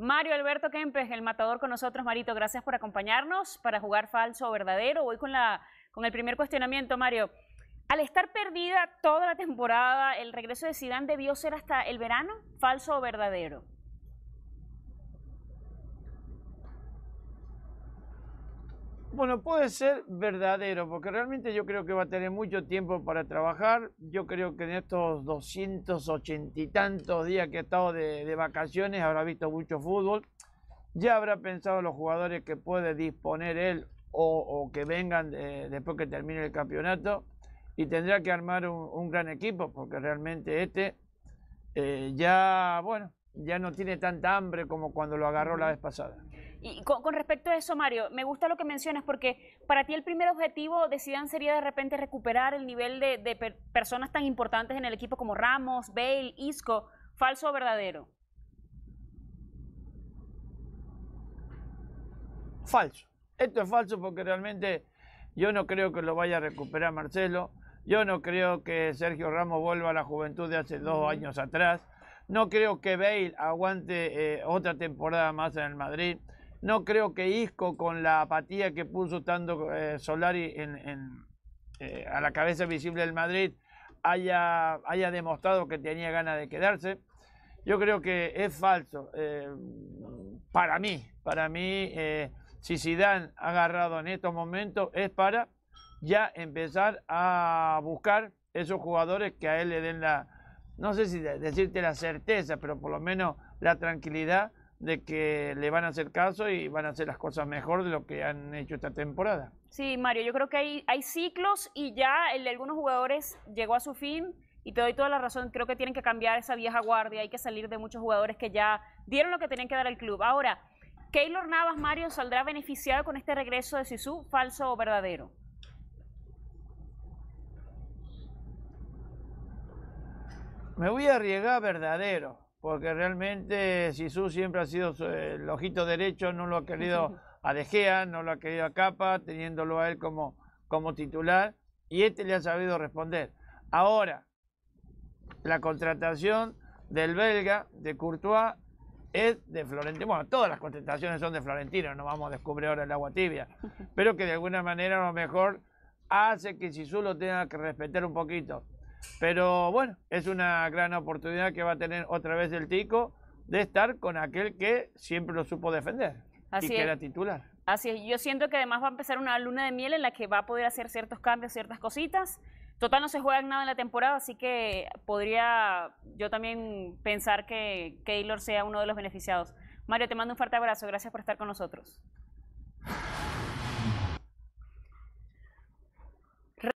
Mario Alberto Kempes, el matador con nosotros. Marito, gracias por acompañarnos para jugar falso o verdadero. Voy con, el primer cuestionamiento, Mario. Al estar perdida toda la temporada, ¿el regreso de Sidán debió ser hasta el verano? ¿Falso o verdadero? Bueno, puede ser verdadero, porque realmente yo creo que va a tener mucho tiempo para trabajar. Yo creo que en estos 280 y tantos días que ha estado de, vacaciones habrá visto mucho fútbol. Ya habrá pensado los jugadores que puede disponer él o, que vengan eh, después que termine el campeonato. Y tendrá que armar un, gran equipo, porque realmente este eh, ya, bueno, ya no tiene tanta hambre como cuando lo agarró la vez pasada. Y con, respecto a eso, Mario, me gusta lo que mencionas porque para ti el primer objetivo de Zidane sería de repente recuperar el nivel de, personas tan importantes en el equipo como Ramos, Bale, Isco, falso o verdadero. Falso. Esto es falso porque realmente yo no creo que lo vaya a recuperar Marcelo. Yo no creo que Sergio Ramos vuelva a la juventud de hace dos años atrás. No creo que Bale aguante eh, otra temporada más en el Madrid. No creo que Isco, con la apatía que puso tanto eh, Solari en, eh, a la cabeza visible del Madrid, haya, haya demostrado que tenía ganas de quedarse. Yo creo que es falso. Eh, para mí, para mí, si Zidane ha agarrado en estos momentos es para ya empezar a buscar esos jugadores que a él le den la, no sé si decirte la certeza, pero por lo menos la tranquilidad de que le van a hacer caso y van a hacer las cosas mejor de lo que han hecho esta temporada. Sí, Mario, yo creo que hay, hay ciclos y ya el de algunos jugadores llegó a su fin y te doy toda la razón, creo que tienen que cambiar esa vieja guardia, hay que salir de muchos jugadores que ya dieron lo que tenían que dar al club. Ahora, ¿Keylor Navas, Mario, saldrá beneficiado con este regreso de Sisu, falso o verdadero? Me voy a arriesgar verdadero porque realmente Sisu siempre ha sido el ojito derecho, no lo ha querido a De no lo ha querido a Capa, teniéndolo a él como, como titular, y este le ha sabido responder. Ahora, la contratación del belga, de Courtois, es de Florentino. Bueno, todas las contrataciones son de Florentino, no vamos a descubrir ahora el agua tibia, pero que de alguna manera a lo mejor hace que Sisu lo tenga que respetar un poquito. Pero bueno, es una gran oportunidad que va a tener otra vez el Tico de estar con aquel que siempre lo supo defender y que era titular. Así es, yo siento que además va a empezar una luna de miel en la que va a poder hacer ciertos cambios, ciertas cositas. Total no se juega nada en la temporada, así que podría yo también pensar que Keylor sea uno de los beneficiados. Mario, te mando un fuerte abrazo, gracias por estar con nosotros.